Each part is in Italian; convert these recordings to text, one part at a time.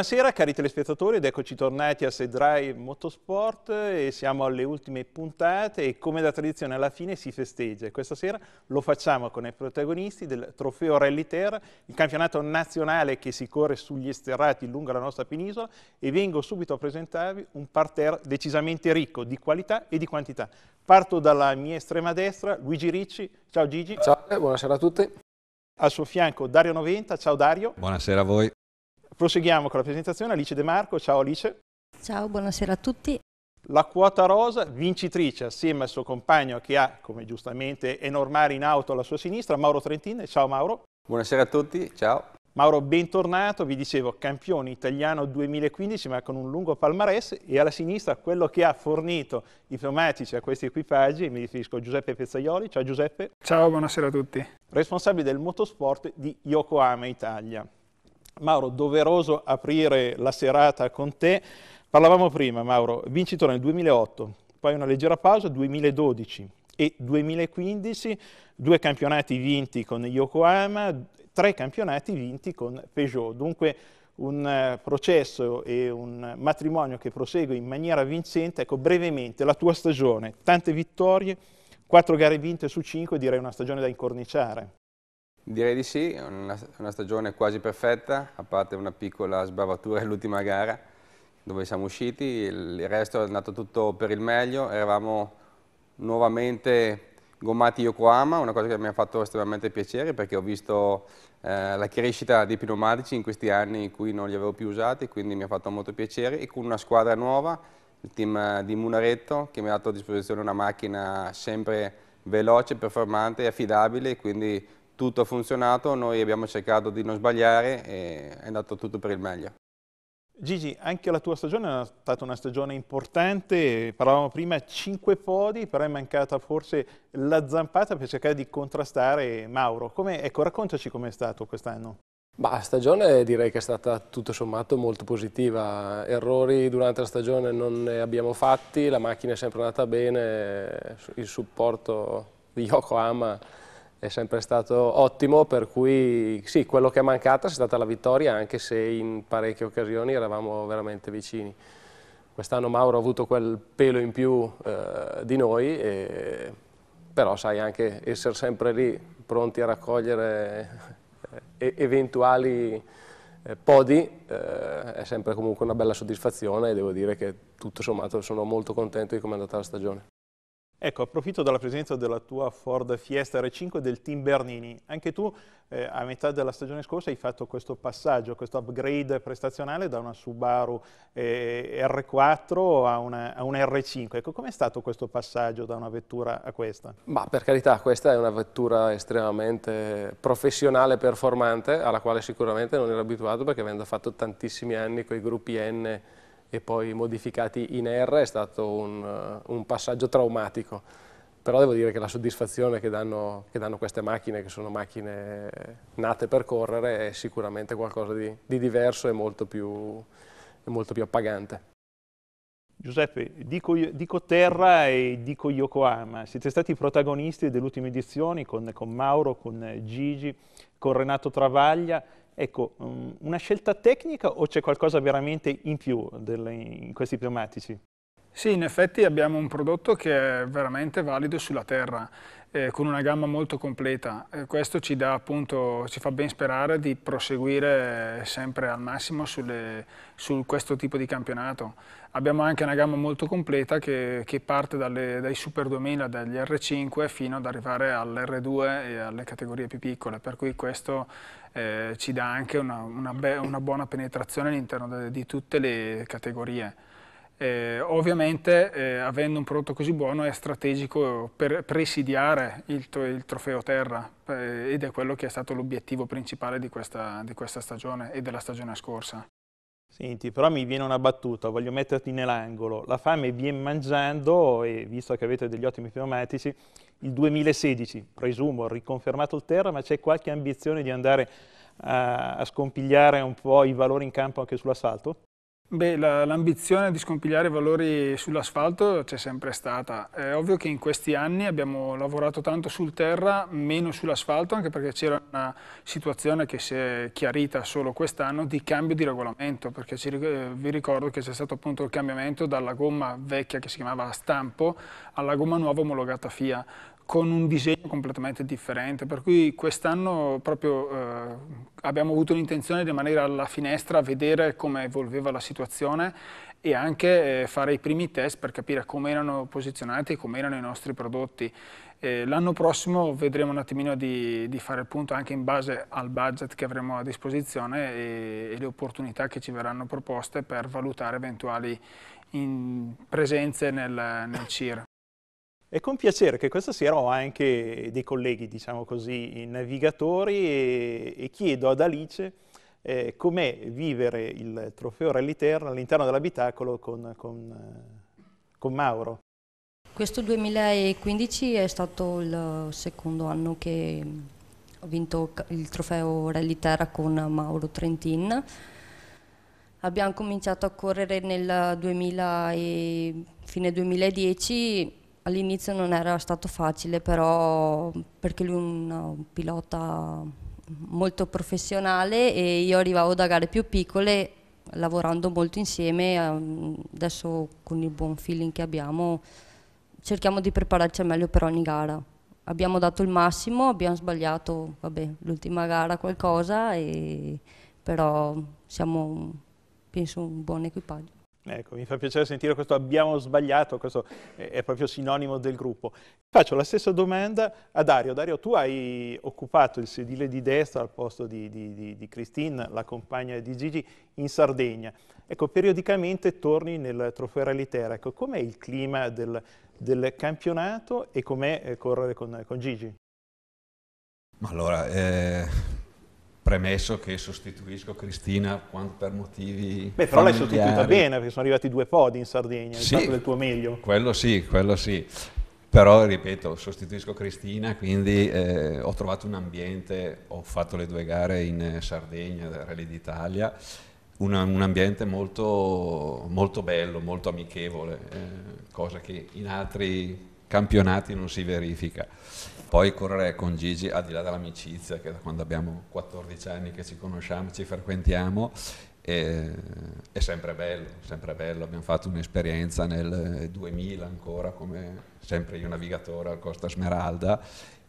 Buonasera cari telespettatori ed eccoci tornati a Sedrai Motorsport e siamo alle ultime puntate e come da tradizione alla fine si festeggia e questa sera lo facciamo con i protagonisti del trofeo Rally Terra, il campionato nazionale che si corre sugli sterrati lungo la nostra penisola e vengo subito a presentarvi un parterre decisamente ricco di qualità e di quantità. Parto dalla mia estrema destra, Luigi Ricci. Ciao Gigi. Ciao, buonasera a tutti. Al suo fianco Dario Noventa, ciao Dario. Buonasera a voi. Proseguiamo con la presentazione. Alice De Marco, ciao Alice. Ciao, buonasera a tutti. La quota rosa, vincitrice assieme al suo compagno che ha, come giustamente è normale in auto alla sua sinistra, Mauro Trentini. Ciao Mauro. Buonasera a tutti, ciao. Mauro, bentornato, vi dicevo, campione italiano 2015 ma con un lungo palmarès e alla sinistra quello che ha fornito i pneumatici a questi equipaggi, mi riferisco a Giuseppe Pezzaioli, ciao Giuseppe. Ciao, buonasera a tutti. Responsabile del motorsport di Yokohama Italia. Mauro, doveroso aprire la serata con te. Parlavamo prima, Mauro, vincitore nel 2008, poi una leggera pausa, 2012 e 2015, due campionati vinti con Yokohama, tre campionati vinti con Peugeot. Dunque un eh, processo e un matrimonio che prosegue in maniera vincente. Ecco, brevemente, la tua stagione, tante vittorie, quattro gare vinte su cinque, direi una stagione da incorniciare. Direi di sì, è una, una, stagione quasi perfetta, a parte una piccola sbavatura nell'ultima gara dove siamo usciti, il, il resto è andato tutto per il meglio, eravamo nuovamente gommati Yokohama, una cosa che mi ha fatto estremamente piacere perché ho visto eh, la crescita dei pneumatici in questi anni in cui non li avevo più usati, quindi mi ha fatto molto piacere e con una squadra nuova, il team di Munaretto, che mi ha dato a disposizione una macchina sempre veloce, performante e affidabile, quindi tutto ha funzionato, noi abbiamo cercato di non sbagliare e è andato tutto per il meglio. Gigi, anche la tua stagione è stata una stagione importante, parlavamo prima di 5 podi, però è mancata forse la zampata per cercare di contrastare Mauro. Come, ecco, raccontaci com'è stato quest'anno. La stagione direi che è stata tutto sommato molto positiva, errori durante la stagione non ne abbiamo fatti, la macchina è sempre andata bene, il supporto di Yokohama è sempre stato ottimo, per cui sì, quello che è mancata è stata la vittoria, anche se in parecchie occasioni eravamo veramente vicini. Quest'anno Mauro ha avuto quel pelo in più eh, di noi, e, però sai anche essere sempre lì, pronti a raccogliere eh, eventuali eh, podi, eh, è sempre comunque una bella soddisfazione e devo dire che tutto sommato sono molto contento di come è andata la stagione. Ecco, approfitto della presenza della tua Ford Fiesta R5 del team Bernini. Anche tu eh, a metà della stagione scorsa hai fatto questo passaggio, questo upgrade prestazionale da una Subaru eh, R4 a una, a una, R5. Ecco, com'è stato questo passaggio da una vettura a questa? Ma per carità, questa è una vettura estremamente professionale e performante, alla quale sicuramente non ero abituato perché avendo fatto tantissimi anni con i gruppi N e poi modificati in R è stato un, eh, un passaggio traumatico, però devo dire che la soddisfazione che danno, che danno, queste macchine, che sono macchine nate per correre, è sicuramente qualcosa di, di diverso e molto più, molto più appagante. Giuseppe, dico, io, dico, terra e dico Yokohama, siete stati i protagonisti delle ultime edizioni con, con Mauro, con Gigi, con Renato Travaglia, Ecco, mm, una scelta tecnica o c'è qualcosa veramente in più delle, in questi pneumatici? Sì, in effetti abbiamo un prodotto che è veramente valido sulla terra eh, con una gamma molto completa. Eh, questo ci, dà, appunto, ci fa ben sperare di proseguire eh, sempre al massimo sulle, su questo tipo di campionato. Abbiamo anche una gamma molto completa che, che parte dalle, dai Super 2000, dagli R5 fino ad arrivare all'R2 e alle categorie più piccole, per cui questo eh, ci dà anche una, una, una buona penetrazione all'interno di tutte le categorie. Eh, ovviamente eh, avendo un prodotto così buono è strategico per presidiare il, il trofeo terra eh, ed è quello che è stato l'obiettivo principale di questa, di questa, stagione e della stagione scorsa. Senti, però mi viene una battuta, voglio metterti nell'angolo. La fame viene mangiando e visto che avete degli ottimi pneumatici, il 2016, presumo, riconfermato il terra, ma c'è qualche ambizione di andare a, a scompigliare un po' i valori in campo anche sull'assalto? Beh, l'ambizione la, di scompigliare valori sull'asfalto c'è sempre stata. È ovvio che in questi anni abbiamo lavorato tanto sul terra, meno sull'asfalto, anche perché c'era una situazione che si è chiarita solo quest'anno di cambio di regolamento, perché ci, vi ricordo che c'è stato appunto il cambiamento dalla gomma vecchia che si chiamava stampo alla gomma nuova omologata FIA con un disegno completamente differente, per cui quest'anno proprio eh, abbiamo avuto l'intenzione di rimanere alla finestra a vedere come evolveva la situazione e anche eh, fare i primi test per capire come erano posizionati e come erano i nostri prodotti. L'anno prossimo vedremo un attimino di, di, fare il punto anche in base al budget che avremo a disposizione e, e le opportunità che ci verranno proposte per valutare eventuali presenze nel, nel CIR. È con piacere che questa sera ho anche dei colleghi, diciamo così, navigatori e, e chiedo ad Alice eh, com'è vivere il trofeo Rally Terra all'interno dell'abitacolo con, con, eh, con Mauro. Questo 2015 è stato il secondo anno che ho vinto il trofeo Rally Terra con Mauro Trentin. Abbiamo cominciato a correre nel 2000 fine 2010 all'inizio non era stato facile, però perché lui è un pilota molto professionale e io arrivavo da gare più piccole lavorando molto insieme, ehm, adesso con il buon feeling che abbiamo cerchiamo di prepararci al meglio per ogni gara. Abbiamo dato il massimo, abbiamo sbagliato l'ultima gara qualcosa, e, però siamo penso un buon equipaggio. Ecco, mi fa piacere sentire questo abbiamo sbagliato, questo è proprio sinonimo del gruppo. Faccio la stessa domanda a Dario. Dario, tu hai occupato il sedile di destra al posto di, di, di, di Christine, la compagna di Gigi, in Sardegna. Ecco, periodicamente torni nel trofeo Rally Terra. Ecco, com'è il clima del, del campionato e com'è eh, correre con, con Gigi? Ma allora, eh premesso che sostituisco Cristina quando per motivi Beh, però l'hai sostituita bene, perché sono arrivati due podi in Sardegna, sì, è stato del tuo meglio. Quello sì, quello sì. Però, ripeto, sostituisco Cristina, quindi eh, ho trovato un ambiente, ho fatto le due gare in Sardegna, Rally d'Italia, un, un ambiente molto, molto, bello, molto amichevole, eh, cosa che in altri campionati non si verifica. Poi correre con Gigi, al di là dell'amicizia, che da quando abbiamo 14 anni che ci conosciamo, ci frequentiamo, è, è sempre bello, sempre bello. Abbiamo fatto un'esperienza nel 2000 ancora, come sempre io navigatore al Costa Smeralda,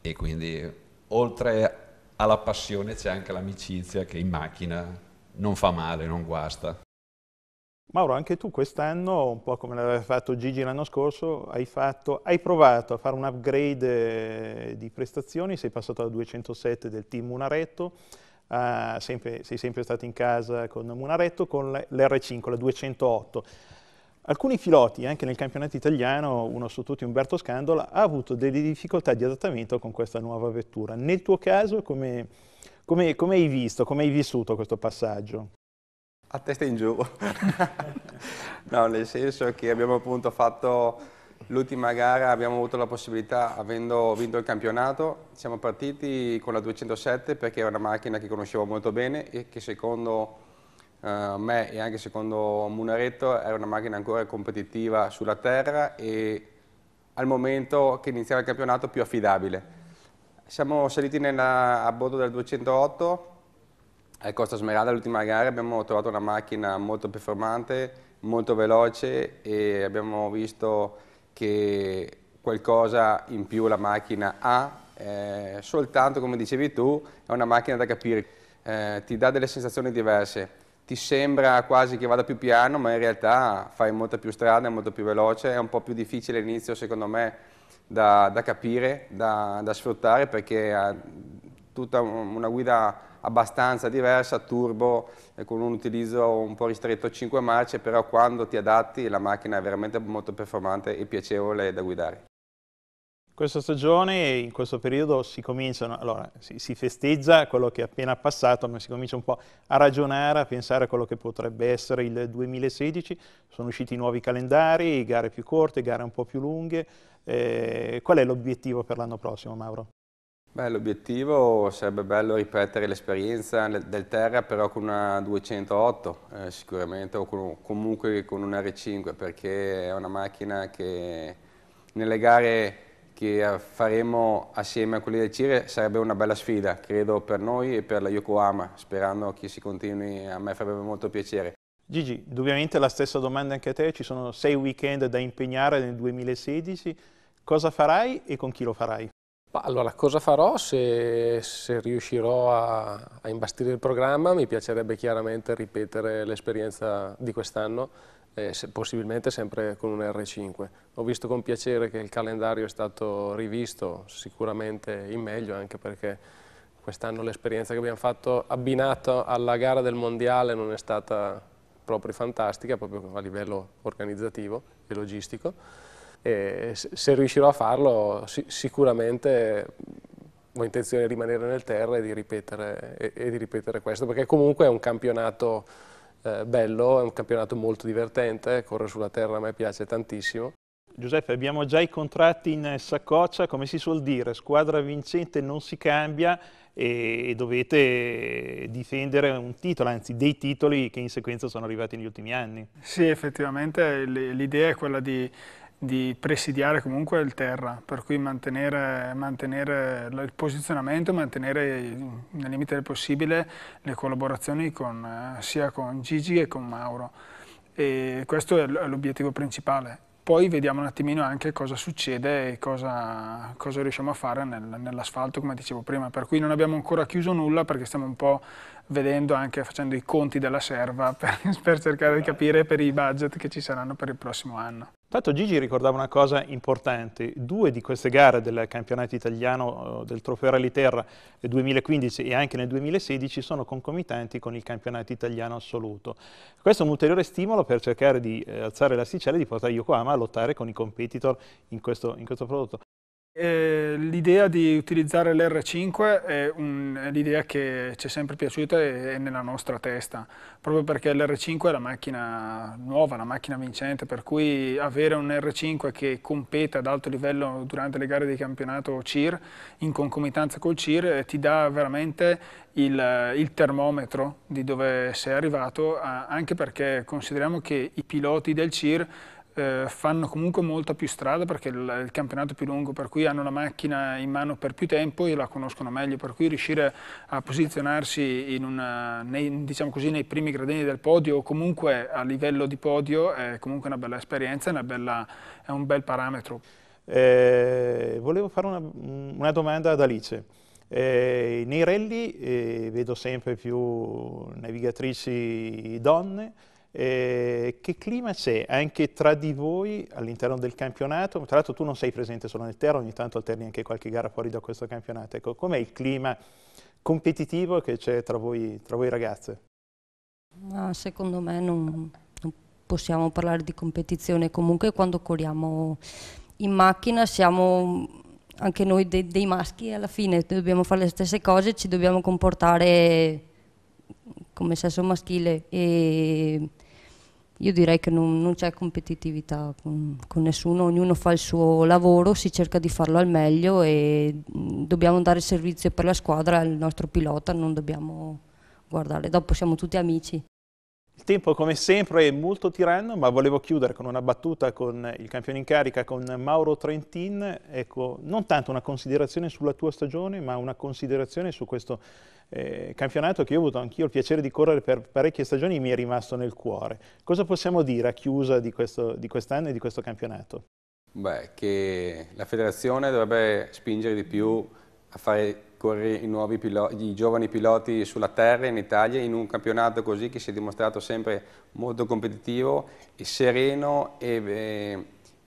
e quindi oltre alla passione c'è anche l'amicizia che in macchina non fa male, non guasta. Mauro, anche tu quest'anno, un po' come l'aveva fatto Gigi l'anno scorso, hai, fatto, hai, provato a fare un upgrade eh, di prestazioni, sei passato da 207 del team Munaretto, uh, sempre, sei sempre stato in casa con Munaretto con l'R5, la 208. Alcuni piloti, anche nel campionato italiano, uno su tutti Umberto Scandola, ha avuto delle difficoltà di adattamento con questa nuova vettura. Nel tuo caso, come, come, come hai visto, come hai vissuto questo passaggio? a testa in giù. no, nel senso che abbiamo appunto fatto l'ultima gara, abbiamo avuto la possibilità, avendo vinto il campionato, siamo partiti con la 207 perché era una macchina che conoscevo molto bene e che secondo eh, me e anche secondo Munaretto era una macchina ancora competitiva sulla terra e al momento che iniziava il campionato più affidabile. Siamo saliti nella, a bordo del 208 al Costa Smeralda, l'ultima gara, abbiamo trovato una macchina molto performante, molto veloce e abbiamo visto che qualcosa in più la macchina ha, eh, soltanto come dicevi tu è una macchina da capire, eh, ti dà delle sensazioni diverse, ti sembra quasi che vada più piano ma in realtà fai molta più strada, è molto più veloce, è un po' più difficile all'inizio secondo me da, da capire, da, da, sfruttare perché ha tutta una guida abbastanza diversa, turbo, eh, con un utilizzo un po' ristretto a 5 marce, però quando ti adatti la macchina è veramente molto performante e piacevole da guidare. Questa stagione, in questo periodo, si, cominciano, allora, si, si festeggia quello che è appena passato, ma si comincia un po' a ragionare, a pensare a quello che potrebbe essere il 2016. Sono usciti nuovi calendari, gare più corte, gare un po' più lunghe. Eh, qual è l'obiettivo per l'anno prossimo, Mauro? l'obiettivo sarebbe bello ripetere l'esperienza del Terra però con una 208 eh, sicuramente o con, comunque con una R5 perché è una macchina che nelle gare che faremo assieme a quelli del Cire sarebbe una bella sfida credo per noi e per la Yokohama sperando che si continui a me farebbe molto piacere. Gigi, indubbiamente la stessa domanda anche a te, ci sono sei weekend da impegnare nel 2016, cosa farai e con chi lo farai? Allora, cosa farò se, se riuscirò a, a, imbastire il programma? Mi piacerebbe chiaramente ripetere l'esperienza di quest'anno, eh, se, possibilmente sempre con un R5. Ho visto con piacere che il calendario è stato rivisto, sicuramente in meglio, anche perché quest'anno l'esperienza che abbiamo fatto abbinata alla gara del Mondiale non è stata proprio fantastica, proprio a livello organizzativo e logistico e se riuscirò a farlo sicuramente ho intenzione di rimanere nel terra e di ripetere, e, e di ripetere questo, perché comunque è un campionato eh, bello, è un campionato molto divertente, correre sulla terra a me piace tantissimo. Giuseppe, abbiamo già i contratti in saccoccia, come si suol dire, squadra vincente non si cambia e dovete difendere un titolo, anzi dei titoli che in sequenza sono arrivati negli ultimi anni. Sì, effettivamente l'idea è quella di di presidiare comunque il terra, per cui mantenere, mantenere il posizionamento, mantenere nel limite del possibile le collaborazioni con, eh, sia con Gigi che con Mauro. E questo è l'obiettivo principale. Poi vediamo un attimino anche cosa succede e cosa, cosa riusciamo a fare nel, nell'asfalto, come dicevo prima. Per cui non abbiamo ancora chiuso nulla perché stiamo un po' vedendo anche, facendo i conti della serva per, per cercare di capire per i budget che ci saranno per il prossimo anno. Intanto Gigi ricordava una cosa importante, due di queste gare del campionato italiano eh, del Trofeo Rally Terra 2015 e anche nel 2016 sono concomitanti con il campionato italiano assoluto. Questo è un ulteriore stimolo per cercare di eh, alzare l'asticella e di portare Yokohama a lottare con i competitor in questo, in questo prodotto. Eh, l'idea di utilizzare l'R5 è, è l'idea che ci è sempre piaciuta e è nella nostra testa, proprio perché l'R5 è la macchina nuova, la macchina vincente, per cui avere un R5 che compete ad alto livello durante le gare di campionato CIR, in concomitanza col CIR, eh, ti dà veramente il, il, termometro di dove sei arrivato, eh, anche perché consideriamo che i piloti del CIR eh, fanno comunque molta più strada perché il, il, campionato è più lungo, per cui hanno la macchina in mano per più tempo e la conoscono meglio, per cui riuscire a posizionarsi una, nei, diciamo così, nei, primi gradini del podio o comunque a livello di podio è comunque una bella esperienza, una bella, è un bel parametro. Eh, volevo fare una, una, domanda ad Alice. Eh, nei rally eh, vedo sempre più navigatrici donne, eh, che clima c'è anche tra di voi all'interno del campionato? Tra l'altro tu non sei presente solo nel terra, ogni tanto alterni anche qualche gara fuori da questo campionato. Ecco, com'è il clima competitivo che c'è tra voi, tra voi ragazze? No, secondo me non, non, possiamo parlare di competizione, comunque quando corriamo in macchina siamo anche noi dei, dei maschi alla fine, dobbiamo fare le stesse cose, ci dobbiamo comportare come sesso maschile e io direi che non, non c'è competitività con, con, nessuno, ognuno fa il suo lavoro, si cerca di farlo al meglio e mm, dobbiamo dare servizio per la squadra al nostro pilota, non dobbiamo guardare, dopo siamo tutti amici. Il tempo come sempre è molto tiranno, ma volevo chiudere con una battuta con il campione in carica, con Mauro Trentin. Ecco, non tanto una considerazione sulla tua stagione, ma una considerazione su questo eh, campionato che io ho avuto anch'io il piacere di correre per parecchie stagioni e mi è rimasto nel cuore. Cosa possiamo dire a chiusa di questo, di quest'anno e di questo campionato? Beh, che la federazione dovrebbe spingere di più a fare corri i, piloti, i, giovani piloti sulla terra in Italia in un campionato così che si è dimostrato sempre molto competitivo e sereno e, e eh,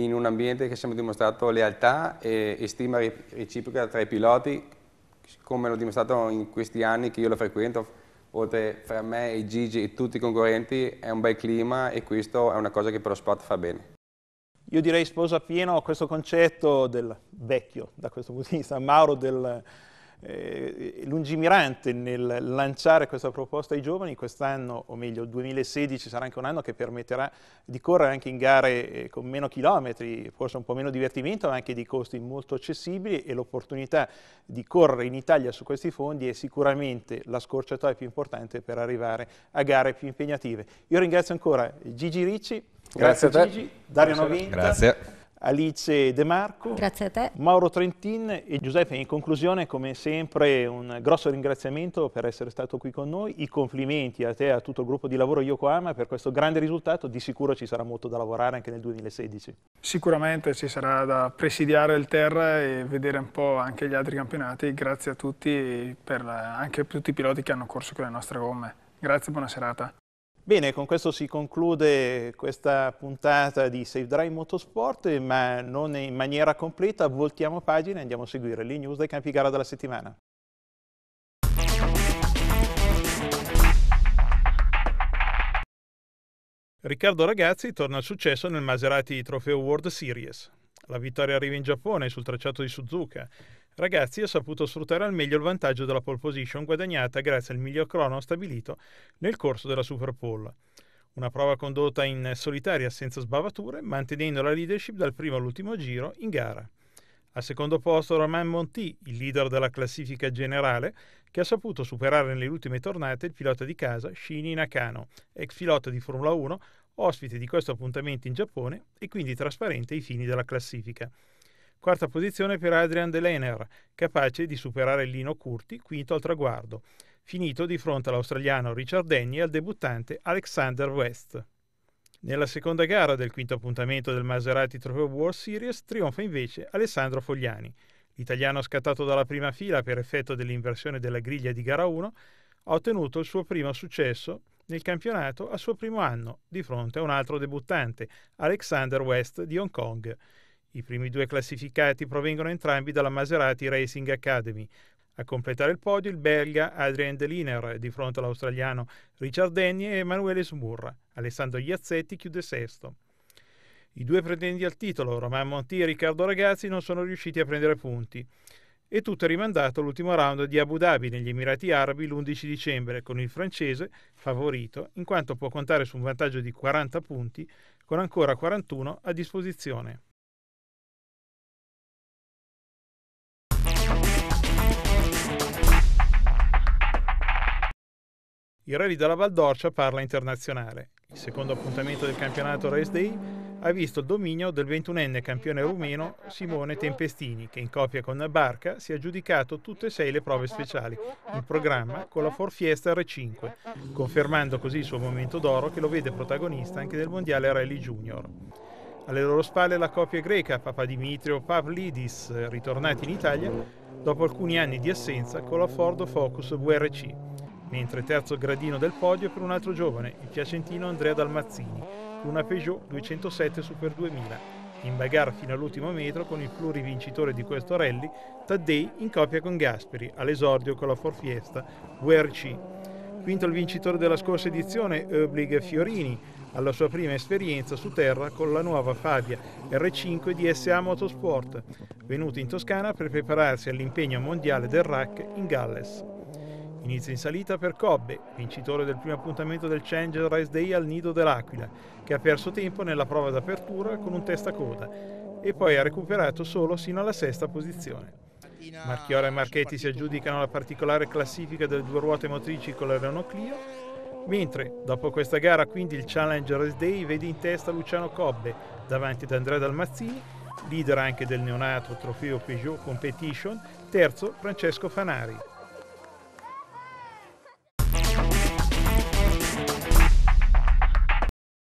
in un ambiente che siamo dimostrato lealtà e, e stima reciproca tra i piloti come l'ho dimostrato in questi anni che io lo frequento oltre fra me e Gigi e tutti i concorrenti è un bel clima e questo è una cosa che per lo sport fa bene. Io direi sposa pieno questo concetto del vecchio, da questo punto di vista, Mauro del, eh, lungimirante nel lanciare questa proposta ai giovani, quest'anno, o meglio il 2016 sarà anche un anno che permetterà di correre anche in gare eh, con meno chilometri, forse un po' meno divertimento, ma anche di costi molto accessibili e l'opportunità di correre in Italia su questi fondi è sicuramente la scorciatoia più importante per arrivare a gare più impegnative. Io ringrazio ancora Gigi Ricci, grazie, grazie Gigi, Dario Noventa. Grazie. Alice De Marco, Grazie a te. Mauro Trentin e Giuseppe. In conclusione, come sempre, un grosso ringraziamento per essere stato qui con noi. I complimenti a te e a tutto il gruppo di lavoro Yokohama per questo grande risultato. Di sicuro ci sarà molto da lavorare anche nel 2016. Sicuramente ci sarà da presidiare il Terra e vedere un po' anche gli altri campionati. Grazie a tutti, per, anche a tutti i piloti che hanno corso con le nostre gomme. Grazie buona serata. Bene, con questo si conclude questa puntata di Save Drive Motorsport, ma non in maniera completa, voltiamo pagina e andiamo a seguire le news dai campi gara della settimana. Riccardo Ragazzi torna al successo nel Maserati Trofeo World Series. La vittoria arriva in Giappone sul tracciato di Suzuka. Ragazzi, ha saputo sfruttare al meglio il vantaggio della pole position guadagnata grazie al miglior crono stabilito nel corso della Super Pole. Una prova condotta in solitaria senza sbavature, mantenendo la leadership dal primo all'ultimo giro in gara. Al secondo posto Romain Monti, il leader della classifica generale, che ha saputo superare nelle ultime tornate il pilota di casa Shini Nakano, ex pilota di Formula 1, ospite di questo appuntamento in Giappone e quindi trasparente ai fini della classifica. Quarta posizione per Adrian Delener, capace di superare Lino Curti, quinto al traguardo, finito di fronte all'australiano Richard Denny e al debuttante Alexander West. Nella seconda gara del quinto appuntamento del Maserati Trophy World Series trionfa invece Alessandro Fogliani. L'italiano scattato dalla prima fila per effetto dell'inversione della griglia di gara 1 ha ottenuto il suo primo successo nel campionato al suo primo anno di fronte a un altro debuttante, Alexander West di Hong Kong. I primi due classificati provengono entrambi dalla Maserati Racing Academy. A completare il podio il belga Adrien Deliner di fronte all'australiano Richard Denny e Emanuele Smurra. Alessandro Iazzetti chiude sesto. I due pretendenti al titolo, Romain Monti e Riccardo Ragazzi, non sono riusciti a prendere punti. E tutto è rimandato all'ultimo round di Abu Dhabi negli Emirati Arabi l'11 dicembre, con il francese favorito, in quanto può contare su un vantaggio di 40 punti, con ancora 41 a disposizione. Il rally della Valdorcia parla internazionale. Il secondo appuntamento del campionato Race Day ha visto il dominio del 21enne campione rumeno Simone Tempestini, che in coppia con Barca si è aggiudicato tutte e sei le prove speciali, in programma con la Ford Fiesta R5, confermando così il suo momento d'oro che lo vede protagonista anche del Mondiale Rally Junior. Alle loro spalle la coppia greca Papa Dimitrio Pavlidis, ritornati in Italia dopo alcuni anni di assenza con la Ford Focus VRC mentre terzo gradino del podio per un altro giovane, il piacentino Andrea Dalmazzini, con una Peugeot 207 Super 2000. In bagarre fino all'ultimo metro con il plurivincitore di questo rally, Taddei in coppia con Gasperi, all'esordio con la Forfiesta WRC. Quinto il vincitore della scorsa edizione, Oblig Fiorini, alla sua prima esperienza su terra con la nuova Fabia R5 di SA Motorsport, venuta in Toscana per prepararsi all'impegno mondiale del RAC in Galles. Inizia in salita per Cobbe, vincitore del primo appuntamento del Challenger Race Day al Nido dell'Aquila, che ha perso tempo nella prova d'apertura con un testacoda e poi ha recuperato solo sino alla sesta posizione. Marchiora e Marchetti si aggiudicano la particolare classifica delle due ruote motrici con la Renault Clio, mentre dopo questa gara quindi il Challenger Race Day vede in testa Luciano Cobbe davanti ad Andrea Dalmazzini, leader anche del neonato trofeo Peugeot Competition, terzo Francesco Fanari.